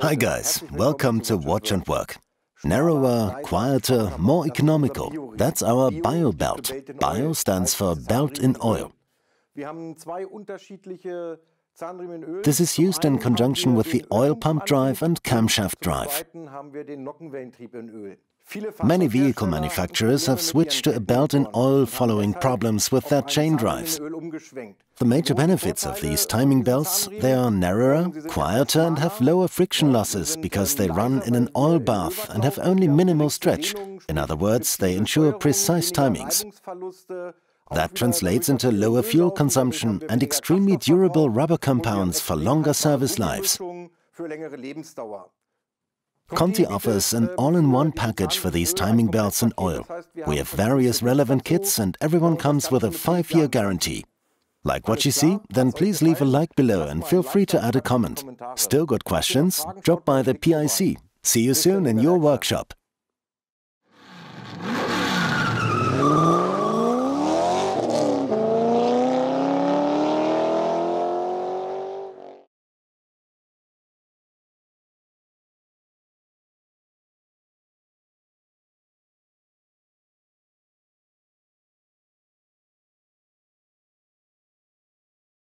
Hi guys, welcome to Watch and Work. Narrower, quieter, more economical. That's our bio belt. Bio stands for belt in oil. This is used in conjunction with the oil pump drive and camshaft drive. Many vehicle manufacturers have switched to a belt in oil following problems with their chain drives. The major benefits of these timing belts, they are narrower, quieter and have lower friction losses because they run in an oil bath and have only minimal stretch. In other words, they ensure precise timings. That translates into lower fuel consumption and extremely durable rubber compounds for longer service lives. Conti offers an all-in-one package for these timing belts and oil. We have various relevant kits and everyone comes with a five-year guarantee. Like what you see? Then please leave a like below and feel free to add a comment. Still got questions? Drop by the PIC. See you soon in your workshop.